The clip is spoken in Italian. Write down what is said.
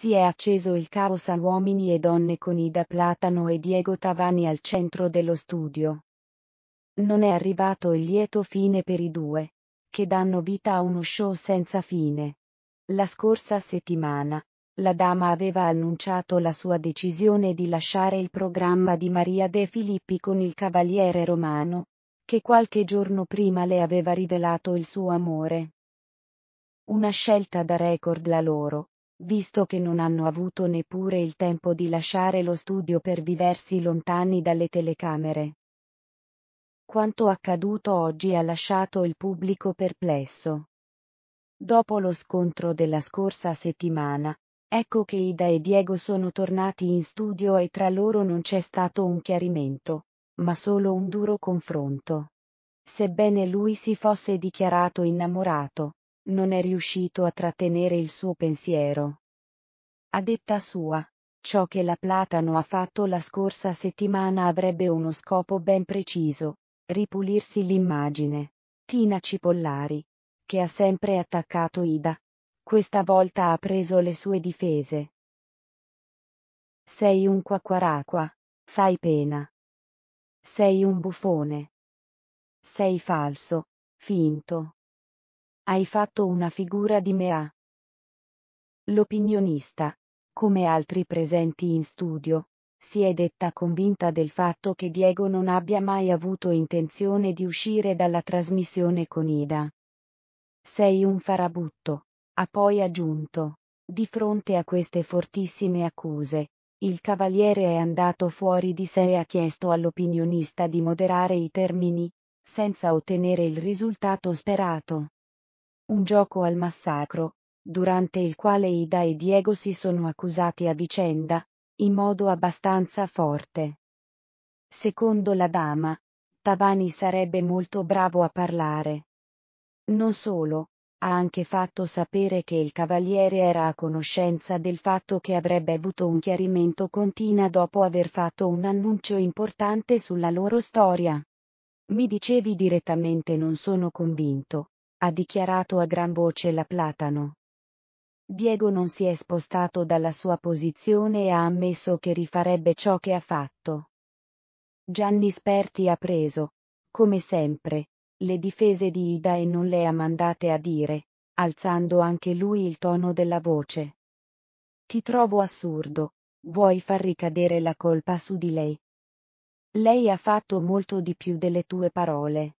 Si è acceso il caos a uomini e donne con Ida Platano e Diego Tavani al centro dello studio. Non è arrivato il lieto fine per i due, che danno vita a uno show senza fine. La scorsa settimana, la dama aveva annunciato la sua decisione di lasciare il programma di Maria De Filippi con il cavaliere romano, che qualche giorno prima le aveva rivelato il suo amore. Una scelta da record la loro, visto che non hanno avuto neppure il tempo di lasciare lo studio per viversi lontani dalle telecamere. Quanto accaduto oggi ha lasciato il pubblico perplesso. Dopo lo scontro della scorsa settimana, ecco che Ida e Diego sono tornati in studio e tra loro non c'è stato un chiarimento, ma solo un duro confronto. Sebbene lui si fosse dichiarato innamorato, non è riuscito a trattenere il suo pensiero. A detta sua, ciò che la Platano ha fatto la scorsa settimana avrebbe uno scopo ben preciso, ripulirsi l'immagine. Tina Cipollari, che ha sempre attaccato Ida, questa volta ha preso le sue difese. Sei un quacquaracqua, fai pena. Sei un buffone. Sei falso, finto. Hai fatto una figura di mea. Ah. L'opinionista, come altri presenti in studio, si è detta convinta del fatto che Diego non abbia mai avuto intenzione di uscire dalla trasmissione con Ida. Sei un farabutto, ha poi aggiunto. Di fronte a queste fortissime accuse, il cavaliere è andato fuori di sé e ha chiesto all'opinionista di moderare i termini, senza ottenere il risultato sperato un gioco al massacro, durante il quale Ida e Diego si sono accusati a vicenda, in modo abbastanza forte. Secondo la dama, Tavani sarebbe molto bravo a parlare. Non solo, ha anche fatto sapere che il cavaliere era a conoscenza del fatto che avrebbe avuto un chiarimento con Tina dopo aver fatto un annuncio importante sulla loro storia. Mi dicevi direttamente non sono convinto, ha dichiarato a gran voce la Platano. Diego non si è spostato dalla sua posizione e ha ammesso che rifarebbe ciò che ha fatto. Gianni Sperti ha preso, come sempre, le difese di Ida e non le ha mandate a dire, alzando anche lui il tono della voce. Ti trovo assurdo, vuoi far ricadere la colpa su di lei. Lei ha fatto molto di più delle tue parole.